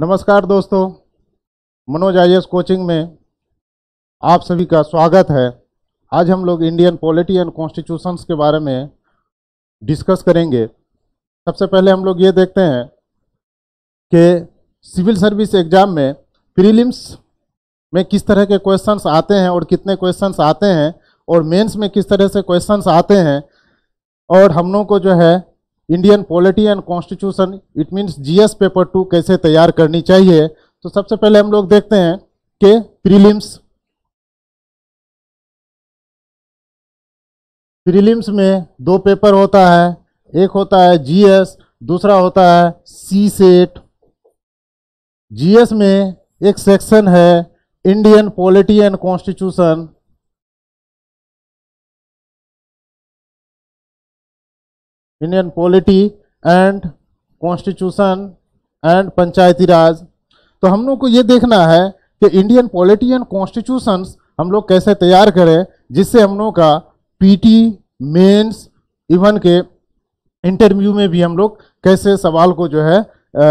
नमस्कार दोस्तों मनोज आई कोचिंग में आप सभी का स्वागत है आज हम लोग इंडियन पॉलिटी एंड कॉन्स्टिट्यूशंस के बारे में डिस्कस करेंगे सबसे पहले हम लोग ये देखते हैं कि सिविल सर्विस एग्ज़ाम में प्रीलिम्स में किस तरह के क्वेश्चंस आते हैं और कितने क्वेश्चंस आते हैं और मेंस में किस तरह से क्वेश्चंस आते हैं और हम लोग को जो है Indian polity and constitution it means GS paper two कैसे तैयार करनी चाहिए तो सबसे पहले हम लोग देखते हैं कि प्रीलिम्स प्रीलिम्स में दो पेपर होता है एक होता है जीएस दूसरा होता है सी सेट जीएस में एक सेक्शन है Indian polity and constitution Indian polity and constitution and Panchayati Raj तो हम लोग को ये देखना है कि इंडियन पॉलिटी एंड कॉन्स्टिट्यूशन हम लोग कैसे तैयार करें जिससे हम लोग का पीटी मेंस इवन के इंटरव्यू में भी हम लोग कैसे सवाल को जो है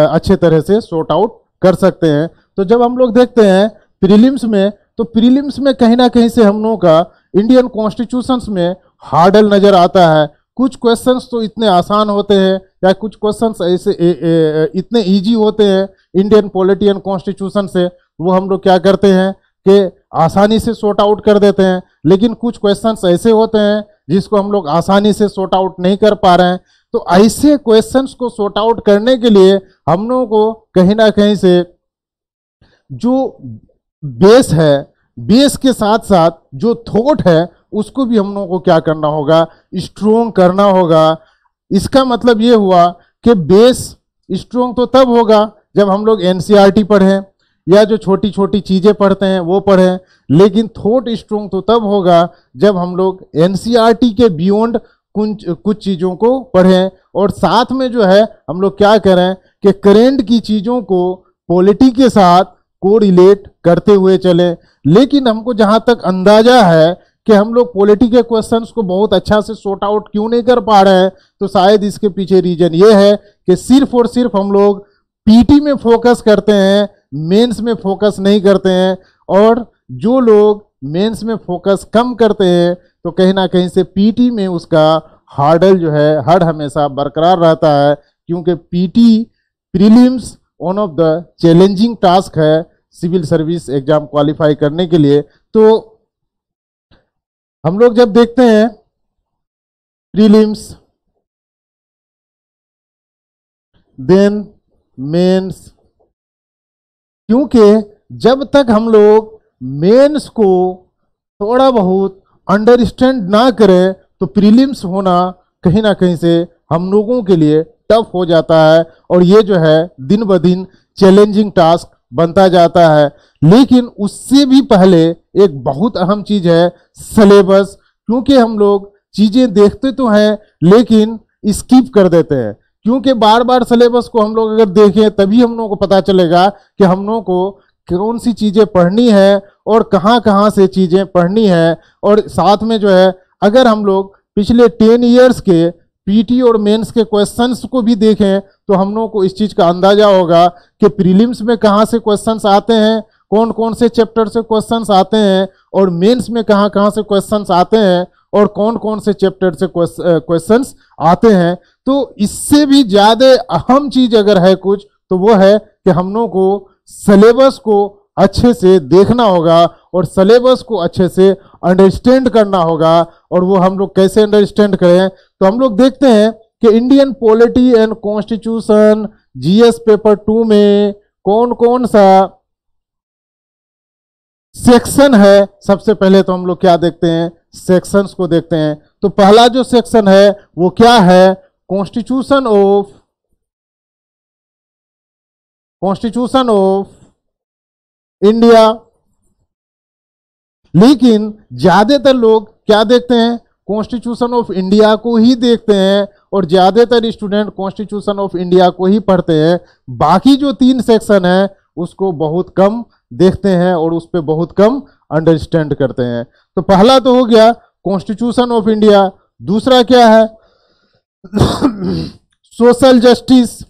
अच्छे तरह से सॉर्ट आउट कर सकते हैं तो जब हम लोग देखते हैं प्रीलिम्स में तो प्रीलिम्स में कहीं ना कहीं से हम लोगों का इंडियन कॉन्स्टिट्यूशंस में हार्डल नज़र आता है कुछ क्वेश्चंस तो इतने आसान होते हैं या कुछ क्वेश्चंस ऐसे ए, ए, ए, इतने इजी होते हैं इंडियन पॉलिटी एंड कॉन्स्टिट्यूशन से वो हम लोग क्या करते हैं कि आसानी से शॉर्ट आउट कर देते हैं लेकिन कुछ क्वेश्चंस ऐसे होते हैं जिसको हम लोग आसानी से शॉर्ट आउट नहीं कर पा रहे हैं तो ऐसे क्वेश्चंस को शॉर्ट आउट करने के लिए हम लोगों को कहीं ना कहीं से जो बेस है बेस के साथ साथ जो थॉट है उसको भी हम लोगों को क्या करना होगा स्ट्रोंग करना होगा इसका मतलब ये हुआ कि बेस स्ट्रोंग तो तब होगा जब हम लोग एन e पढ़ें या जो छोटी छोटी चीज़ें पढ़ते हैं वो पढ़ें लेकिन थोट स्ट्रोंग तो तब होगा जब हम लोग एन e के बियॉन्ड कुछ कुछ चीज़ों को पढ़ें और साथ में जो है हम लोग क्या करें कि करेंट की चीज़ों को पॉलिटी के साथ को रिलेट करते हुए चलें लेकिन हमको जहाँ तक अंदाज़ा है कि हम लोग के क्वेश्चन को बहुत अच्छा से सॉर्ट आउट क्यों नहीं कर पा रहे हैं तो शायद इसके पीछे रीजन ये है कि सिर्फ और सिर्फ हम लोग पीटी में फोकस करते हैं मेंस में फोकस नहीं करते हैं और जो लोग मेंस में फोकस कम करते हैं तो कहीं ना कहीं से पीटी में उसका हार्डल जो है हर हमेशा बरकरार रहता है क्योंकि PT prelims one of the challenging task है सिविल सर्विस एग्ज़ाम क्वालिफाई करने के लिए तो हम लोग जब देखते हैं प्रीलिम्स देन मेंस क्योंकि जब तक हम लोग मेंस को थोड़ा बहुत अंडरस्टैंड ना करें तो प्रीलिम्स होना कहीं ना कहीं से हम लोगों के लिए टफ हो जाता है और ये जो है दिन ब दिन चैलेंजिंग टास्क बनता जाता है लेकिन उससे भी पहले एक बहुत अहम चीज़ है सिलेबस क्योंकि हम लोग चीज़ें देखते तो हैं लेकिन स्किप कर देते हैं क्योंकि बार बार सिलेबस को हम लोग अगर देखें तभी हम लोगों को पता चलेगा कि हम लोगों को कौन सी चीज़ें पढ़नी है और कहाँ कहाँ से चीज़ें पढ़नी है और साथ में जो है अगर हम लोग पिछले टेन ईयर्स के पीटी और मेंस के क्वेश्चंस को भी देखें तो हम लोग को इस चीज़ का अंदाजा होगा कि प्रीलिम्स में कहाँ से क्वेश्चंस आते हैं कौन कौन से चैप्टर से क्वेश्चंस आते हैं और मेंस में कहाँ कहाँ से क्वेश्चंस आते हैं और कौन कौन से चैप्टर से क्वेश्चन आते हैं तो इससे भी ज़्यादा अहम चीज़ अगर है कुछ तो वो है कि हम लोग को सिलेबस को अच्छे से देखना होगा और सिलेबस को अच्छे से अंडरस्टैंड करना होगा और वो हम लोग कैसे अंडरस्टैंड करें तो हम लोग देखते हैं कि Indian polity and constitution GS paper two में कौन कौन सा सेक्शन है सबसे पहले तो हम लोग क्या देखते हैं सेक्शंस को देखते हैं तो पहला जो सेक्शन है वो क्या है constitution of constitution of India लेकिन ज़्यादातर लोग क्या देखते हैं कॉन्स्टिट्यूशन ऑफ इंडिया को ही देखते हैं और ज़्यादातर स्टूडेंट कॉन्स्टिट्यूशन ऑफ इंडिया को ही पढ़ते हैं बाकी जो तीन सेक्शन है उसको बहुत कम देखते हैं और उस पर बहुत कम अंडरस्टैंड करते हैं तो पहला तो हो गया कॉन्स्टिट्यूशन ऑफ इंडिया दूसरा क्या है सोशल जस्टिस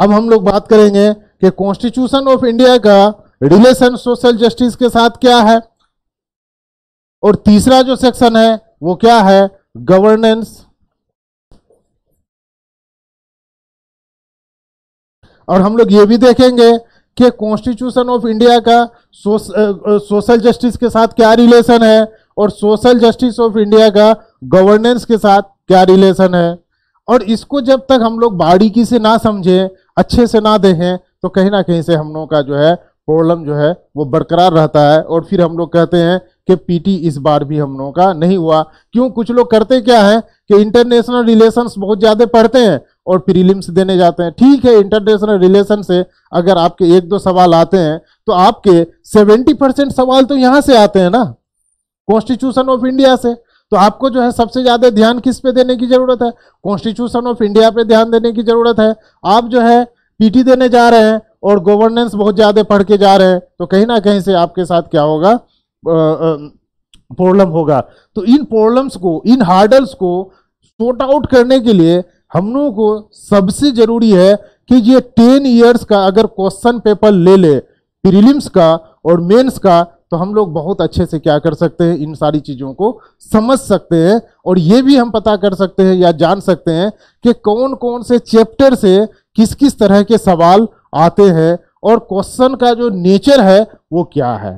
अब हम लोग बात करेंगे कि कॉन्स्टिट्यूशन ऑफ इंडिया का रिलेशन सोशल जस्टिस के साथ क्या है और तीसरा जो सेक्शन है वो क्या है गवर्नेंस और हम लोग ये भी देखेंगे कि कॉन्स्टिट्यूशन ऑफ इंडिया का सोशल जस्टिस के साथ क्या रिलेशन है और सोशल जस्टिस ऑफ इंडिया का गवर्नेंस के साथ क्या रिलेशन है और इसको जब तक हम लोग बारीकी से ना समझें अच्छे से ना देखें तो कहीं ना कहीं से हम लोगों का जो है प्रॉब्लम जो है वो बरकरार रहता है और फिर हम लोग कहते हैं कि पीटी इस बार भी हम लोगों का नहीं हुआ क्यों कुछ लोग करते क्या है कि इंटरनेशनल रिलेशंस बहुत ज़्यादा पढ़ते हैं और प्रीलिम्स देने जाते हैं ठीक है इंटरनेशनल रिलेशन से अगर आपके एक दो सवाल आते हैं तो आपके सेवेंटी परसेंट सवाल तो यहाँ से आते हैं ना कॉन्स्टिट्यूशन ऑफ इंडिया से तो आपको जो है सबसे ज़्यादा ध्यान किस पे देने की ज़रूरत है कॉन्स्टिट्यूशन ऑफ इंडिया पे ध्यान देने की ज़रूरत है आप जो है पीटी देने जा रहे हैं और गवर्नेंस बहुत ज़्यादा पढ़ के जा रहे हैं तो कहीं ना कहीं से आपके साथ क्या होगा प्रॉब्लम होगा तो इन प्रॉब्लम्स को इन हार्डल्स को सॉर्ट आउट करने के लिए हम लोगों को सबसे ज़रूरी है कि ये टेन ईयर्स का अगर क्वेश्चन पेपर ले ले प्रीलिम्स का और मेंस का तो हम लोग बहुत अच्छे से क्या कर सकते हैं इन सारी चीज़ों को समझ सकते हैं और ये भी हम पता कर सकते हैं या जान सकते हैं कि कौन कौन से चैप्टर से किस किस तरह के सवाल आते हैं और क्वेश्चन का जो नेचर है वो क्या है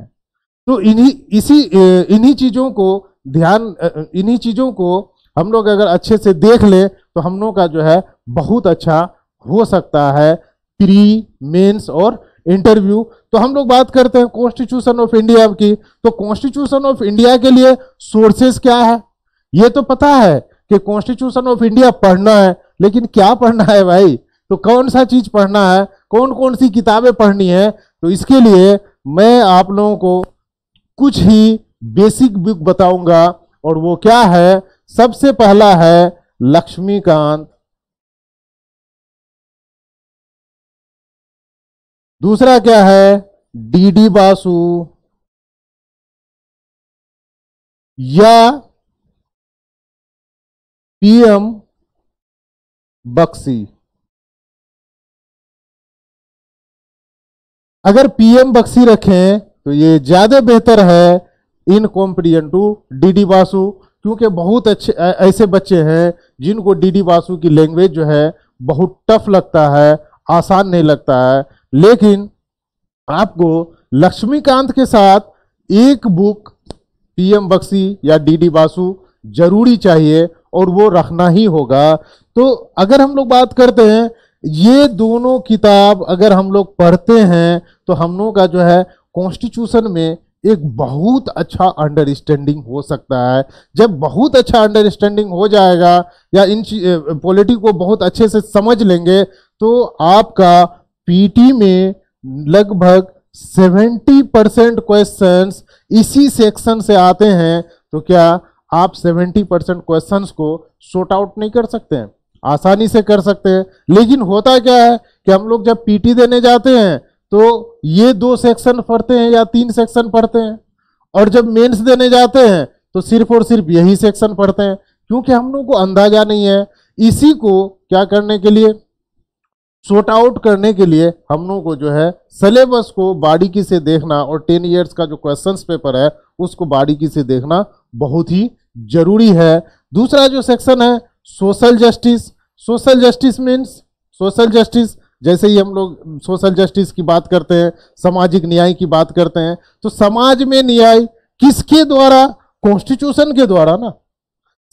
तो इन्हीं इसी इन्हीं चीज़ों को ध्यान इन्हीं चीज़ों को हम लोग अगर अच्छे से देख लें तो हम लोग का जो है बहुत अच्छा हो सकता है प्री मेंस और इंटरव्यू तो हम लोग बात करते हैं कॉन्स्टिट्यूशन ऑफ इंडिया की तो कॉन्स्टिट्यूशन ऑफ इंडिया के लिए सोर्सेज क्या है ये तो पता है कि कॉन्स्टिट्यूशन ऑफ इंडिया पढ़ना है लेकिन क्या पढ़ना है भाई तो कौन सा चीज़ पढ़ना है कौन कौन सी किताबें पढ़नी है तो इसके लिए मैं आप लोगों को कुछ ही बेसिक बुक बताऊंगा और वो क्या है सबसे पहला है लक्ष्मीकांत दूसरा क्या है डी डी बासु या पीएम बक्सी अगर पीएम बक्सी रखें तो ये ज़्यादा बेहतर है इन कॉम्पिटिशन टू डी डी क्योंकि बहुत अच्छे ऐसे बच्चे हैं जिनको डी डी की लैंग्वेज जो है बहुत टफ लगता है आसान नहीं लगता है लेकिन आपको लक्ष्मीकांत के साथ एक बुक पीएम बक्सी या डी डी जरूरी चाहिए और वो रखना ही होगा तो अगर हम लोग बात करते हैं ये दोनों किताब अगर हम लोग पढ़ते हैं तो हम लोग का जो है कॉन्स्टिट्यूशन में एक बहुत अच्छा अंडरस्टैंडिंग हो सकता है जब बहुत अच्छा अंडरस्टैंडिंग हो जाएगा या इन पॉलिटी को बहुत अच्छे से समझ लेंगे तो आपका पीटी में लगभग 70 परसेंट क्वेश्चन इसी सेक्शन से आते हैं तो क्या आप 70 परसेंट क्वेश्चन को शॉर्ट आउट नहीं कर सकते हैं आसानी से कर सकते हैं लेकिन होता क्या है कि हम लोग जब पीटी देने जाते हैं तो ये दो सेक्शन पढ़ते हैं या तीन सेक्शन पढ़ते हैं और जब मेंस देने जाते हैं तो सिर्फ और सिर्फ यही सेक्शन पढ़ते हैं क्योंकि हम लोग को अंदाजा नहीं है इसी को क्या करने के लिए शॉर्ट आउट करने के लिए हम लोग को जो है सिलेबस को बारीकी से देखना और टेन ईयर्स का जो क्वेश्चन पेपर है उसको बारीकी से देखना बहुत ही जरूरी है दूसरा जो सेक्शन है social justice social justice means social justice जैसे ही हम लोग सोशल जस्टिस की बात करते हैं सामाजिक न्याय की बात करते हैं तो समाज में न्याय किसके द्वारा कॉन्स्टिट्यूशन के द्वारा ना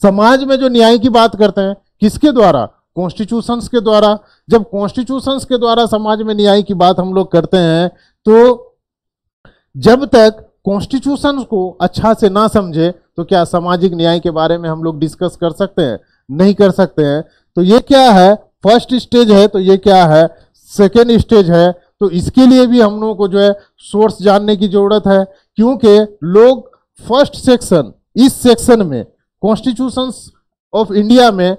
समाज में जो न्याय की बात करते हैं किसके द्वारा कॉन्स्टिट्यूशंस के द्वारा जब कॉन्स्टिट्यूशंस के द्वारा समाज में न्याय की बात हम लोग करते हैं तो जब तक कॉन्स्टिट्यूशन को अच्छा से ना समझे तो क्या सामाजिक न्याय के बारे में हम लोग डिस्कस कर सकते हैं नहीं कर सकते हैं तो ये क्या है फर्स्ट स्टेज है तो ये क्या है सेकेंड स्टेज है तो इसके लिए भी हम लोगों को जो है सोर्स जानने की ज़रूरत है क्योंकि लोग फर्स्ट सेक्शन इस सेक्शन में कॉन्स्टिट्यूशन ऑफ इंडिया में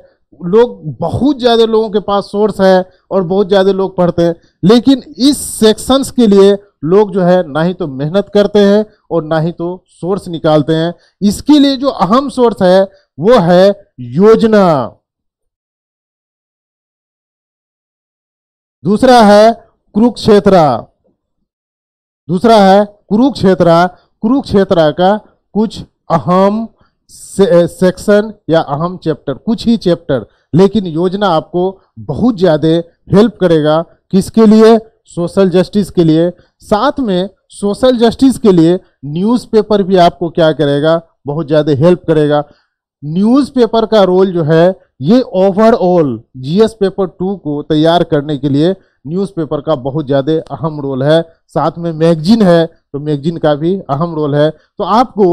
लोग बहुत ज़्यादा लोगों के पास सोर्स है और बहुत ज़्यादा लोग पढ़ते हैं लेकिन इस सेक्शंस के लिए लोग जो है ना ही तो मेहनत करते हैं और ना ही तो सोर्स निकालते हैं इसके लिए जो अहम सोर्स है वो है योजना दूसरा है कुरुक्षेत्र दूसरा है कुरुक्षेत्र कुरुक्षेत्र का कुछ अहम सेक्शन या अहम चैप्टर कुछ ही चैप्टर लेकिन योजना आपको बहुत ज़्यादा हेल्प करेगा किसके लिए सोशल जस्टिस के लिए साथ में सोशल जस्टिस के लिए न्यूज़पेपर भी आपको क्या करेगा बहुत ज़्यादा हेल्प करेगा न्यूज़पेपर का रोल जो है ये ओवरऑल जीएस पेपर टू को तैयार करने के लिए न्यूज़पेपर का बहुत ज़्यादा अहम रोल है साथ में मैगजीन है तो मैगजीन का भी अहम रोल है तो आपको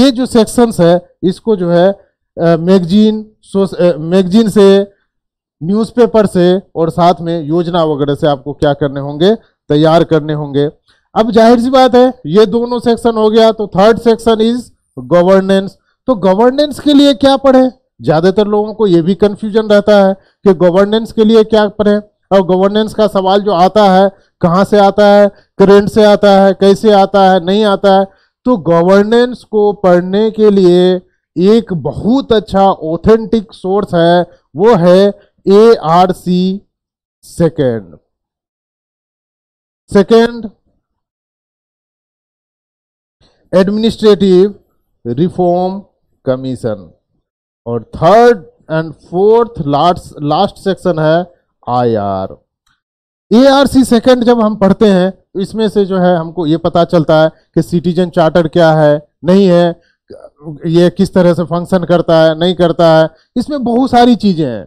ये जो सेक्शंस है इसको जो है मैगजीन मैगजीन से न्यूज़पेपर से और साथ में योजना वगैरह से आपको क्या करने होंगे तैयार करने होंगे अब जाहिर सी बात है ये दोनों सेक्शन हो गया तो थर्ड सेक्शन इज गवर्नेंस तो गवर्नेंस के लिए क्या पढ़े ज़्यादातर लोगों को यह भी कंफ्यूजन रहता है कि गवर्नेंस के लिए क्या पढ़े और गवर्नेंस का सवाल जो आता है कहां से आता है करेंट से आता है कैसे आता है नहीं आता है तो गवर्नेंस को पढ़ने के लिए एक बहुत अच्छा ऑथेंटिक सोर्स है वो है A R C second second administrative reform commission और third and fourth last last section है आईआर एआरसी सेकंड जब हम पढ़ते हैं इसमें से जो है हमको ये पता चलता है कि सिटीजन चार्टर क्या है नहीं है ये किस तरह से फंक्शन करता है नहीं करता है इसमें बहुत सारी चीज़ें हैं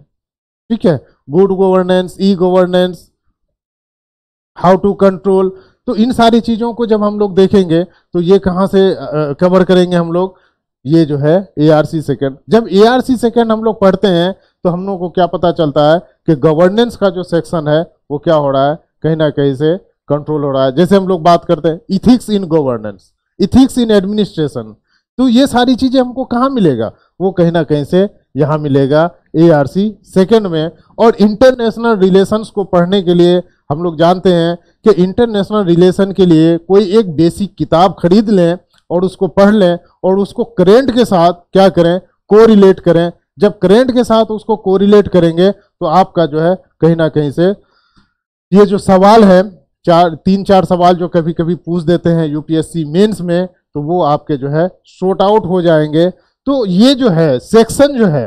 ठीक है good governance e governance how to control तो इन सारी चीज़ों को जब हम लोग देखेंगे तो ये कहाँ से कवर करेंगे हम लोग ये जो है ए आर सी सेकेंड जब ए आर सी सेकेंड हम लोग पढ़ते हैं तो हम लोग को क्या पता चलता है कि गवर्नेंस का जो सेक्शन है वो क्या हो रहा है कहीं ना कहीं से कंट्रोल हो रहा है जैसे हम लोग बात करते हैं ethics in governance ethics in administration तो ये सारी चीज़ें हमको कहाँ मिलेगा वो कहीं ना कहीं से यहाँ मिलेगा ए आर सी सेकेंड में और इंटरनेशनल रिलेशंस को पढ़ने के लिए हम लोग जानते हैं कि इंटरनेशनल रिलेशन के लिए कोई एक बेसिक किताब खरीद लें और उसको पढ़ लें और उसको करेंट के साथ क्या करें कोरिलेट करें जब करेंट के साथ उसको कोरिलेट करेंगे तो आपका जो है कहीं ना कहीं से ये जो सवाल है चार तीन चार सवाल जो कभी कभी पूछ देते हैं यूपीएससी मेंस में तो वो आपके जो है शॉर्ट आउट हो जाएंगे तो ये जो है सेक्शन जो है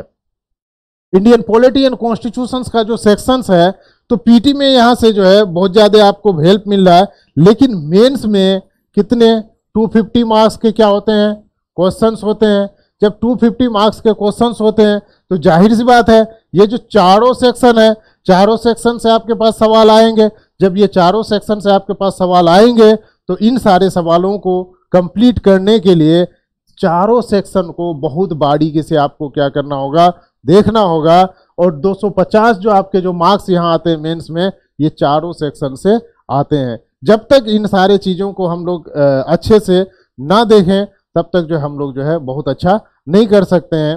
इंडियन पॉलिटी एंड कॉन्स्टिट्यूशंस का जो सेक्शंस है तो पीटी में यहाँ से जो है बहुत ज़्यादा आपको हेल्प मिल रहा है लेकिन मेंस में कितने 250 मार्क्स के क्या होते हैं क्वेश्चंस होते हैं जब 250 मार्क्स के क्वेश्चंस होते हैं तो जाहिर सी बात है ये जो चारों सेक्शन है चारों सेक्शन से आपके पास सवाल आएंगे जब ये चारों सेक्शन से आपके पास सवाल आएंगे तो इन सारे सवालों को कंप्लीट करने के लिए चारों सेक्शन को बहुत बारीकी से आपको क्या करना होगा देखना होगा और 250 जो आपके जो मार्क्स यहाँ आते हैं मेंस में ये चारों सेक्शन से आते हैं जब तक इन सारे चीज़ों को हम लोग अच्छे से ना देखें तब तक जो हम लोग जो है बहुत अच्छा नहीं कर सकते हैं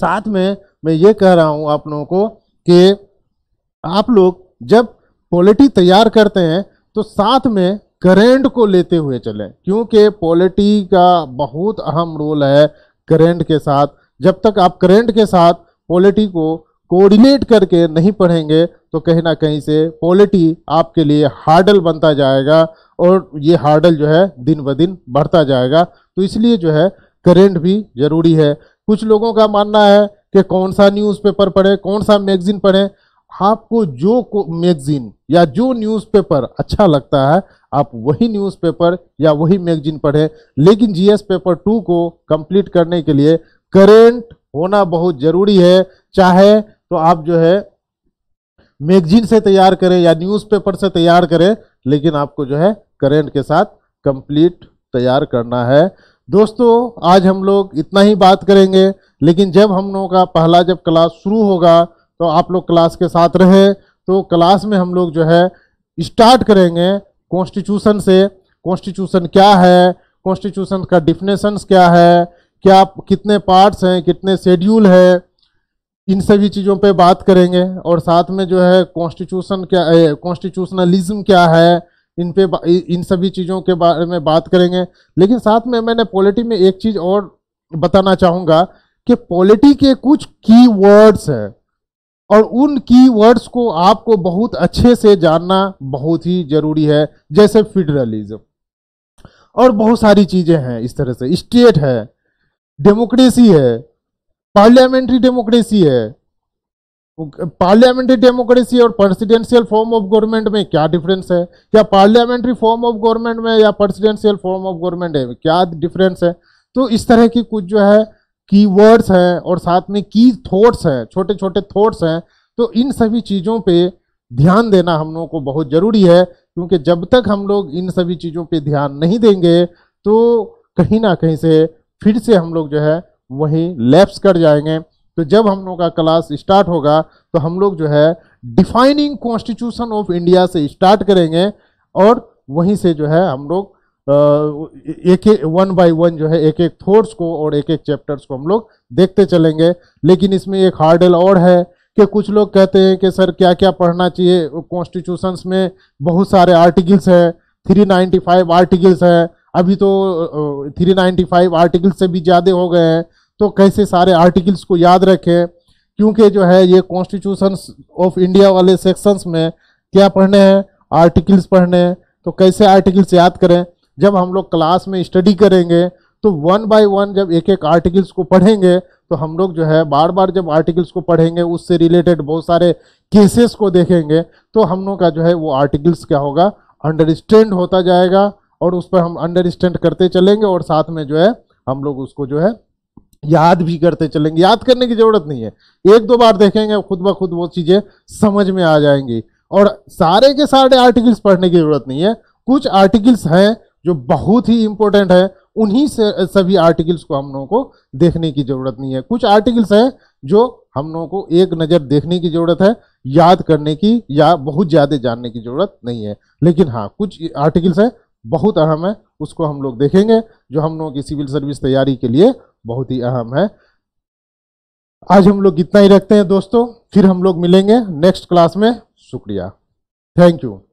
साथ में मैं ये कह रहा हूँ आप लोगों को कि आप लोग जब पॉलिटी तैयार करते हैं तो साथ में करेंट को लेते हुए चलें क्योंकि पॉलिटी का बहुत अहम रोल है करेंट के साथ जब तक आप करेंट के साथ पॉलिटी को कोऑर्डिनेट करके नहीं पढ़ेंगे तो कहीं ना कहीं से पॉलिटी आपके लिए हार्डल बनता जाएगा और ये हार्डल जो है दिन ब दिन बढ़ता जाएगा तो इसलिए जो है करेंट भी ज़रूरी है कुछ लोगों का मानना है कि कौन सा न्यूज़पेपर पढ़ें कौन सा मैगज़ीन पढ़ें आपको जो मैगज़ीन या जो न्यूज़पेपर अच्छा लगता है आप वही न्यूज़पेपर या वही मैगजीन पढ़ें लेकिन जीएस पेपर टू को कंप्लीट करने के लिए करेंट होना बहुत ज़रूरी है चाहे तो आप जो है मैगजीन से तैयार करें या न्यूज़पेपर से तैयार करें लेकिन आपको जो है करेंट के साथ कंप्लीट तैयार करना है दोस्तों आज हम लोग इतना ही बात करेंगे लेकिन जब हम लोगों का पहला जब क्लास शुरू होगा तो आप लोग क्लास के साथ रहे तो क्लास में हम लोग जो है स्टार्ट करेंगे कॉन्स्टिट्यूशन से कॉन्स्टिट्यूशन क्या है कॉन्स्टिट्यूशन का डिफिनेशंस क्या है क्या कितने पार्ट्स हैं कितने शेड्यूल है इन सभी चीज़ों पे बात करेंगे और साथ में जो है कॉन्स्टिट्यूशन क्या कॉन्स्टिट्यूशनलिज्म क्या है इन पे इन सभी चीज़ों के बारे में बात करेंगे लेकिन साथ में मैंने पॉलिटी में एक चीज़ और बताना चाहूँगा कि पॉलिटी के कुछ की वर्ड्स हैं और उन की वर्ड्स को आपको बहुत अच्छे से जानना बहुत ही ज़रूरी है जैसे फेडरलिज्म और बहुत सारी चीज़ें हैं इस तरह से स्टेट है डेमोक्रेसी है पार्लियामेंट्री डेमोक्रेसी है पार्लियामेंट्री डेमोक्रेसी और प्रेसिडेंशियल फॉर्म ऑफ गवर्नमेंट में क्या डिफरेंस है या पार्लियामेंट्री फॉर्म ऑफ गवर्नमेंट में या प्रेसिडेंशियल फॉर्म ऑफ गवर्नमेंट है क्या डिफरेंस है तो इस तरह की कुछ जो है कीवर्ड्स हैं और साथ में की थॉट्स हैं छोटे छोटे थॉट्स हैं तो इन सभी चीज़ों पे ध्यान देना हम लोगों को बहुत ज़रूरी है क्योंकि जब तक हम लोग इन सभी चीज़ों पे ध्यान नहीं देंगे तो कहीं ना कहीं से फिर से हम लोग जो है वहीं लैप्स कर जाएंगे तो जब हम लोग का क्लास स्टार्ट होगा तो हम लोग जो है डिफाइनिंग कॉन्स्टिट्यूशन ऑफ इंडिया से स्टार्ट करेंगे और वहीं से जो है हम लोग एक एक वन बाय वन जो है एक एक थोट्स को और एक एक चैप्टर्स को हम लोग देखते चलेंगे लेकिन इसमें एक हार्डल और है कि कुछ लोग कहते हैं कि सर क्या क्या पढ़ना चाहिए कॉन्स्टिट्यूशंस में बहुत सारे आर्टिकल्स हैं 395 आर्टिकल्स हैं अभी तो थ्री नाइन्टी फाइव आर्टिकल्स से भी ज़्यादा हो गए हैं तो कैसे सारे आर्टिकल्स को याद रखें क्योंकि जो है ये कॉन्स्टिट्यूशन ऑफ इंडिया वाले सेक्शंस में क्या पढ़ने हैं आर्टिकल्स पढ़ने हैं तो कैसे आर्टिकल्स याद करें जब हम लोग क्लास में स्टडी करेंगे तो वन बाय वन जब एक एक आर्टिकल्स को पढ़ेंगे तो हम लोग जो है बार बार जब आर्टिकल्स को पढ़ेंगे उससे रिलेटेड बहुत सारे केसेस को देखेंगे तो हम लोग का जो है वो आर्टिकल्स क्या होगा अंडरस्टैंड होता जाएगा और उस पर हम अंडरस्टैंड करते चलेंगे और साथ में जो है हम लोग उसको जो है याद भी करते चलेंगे याद करने की ज़रूरत नहीं है एक दो बार देखेंगे खुद ब खुद वो चीज़ें समझ में आ जाएंगी और सारे के सारे आर्टिकल्स पढ़ने की ज़रूरत नहीं है कुछ आर्टिकल्स हैं जो बहुत ही इम्पोर्टेंट है उन्हीं से सभी आर्टिकल्स को हम लोगों को देखने की ज़रूरत नहीं है कुछ आर्टिकल्स हैं जो हम लोगों को एक नज़र देखने की ज़रूरत है याद करने की या बहुत ज़्यादा जानने की ज़रूरत नहीं है लेकिन हाँ कुछ आर्टिकल्स हैं बहुत अहम है उसको हम लोग देखेंगे जो हम लोगों की सिविल सर्विस तैयारी के लिए बहुत ही अहम है आज हम लोग इतना ही रखते हैं दोस्तों फिर हम लोग मिलेंगे नेक्स्ट क्लास में शुक्रिया थैंक यू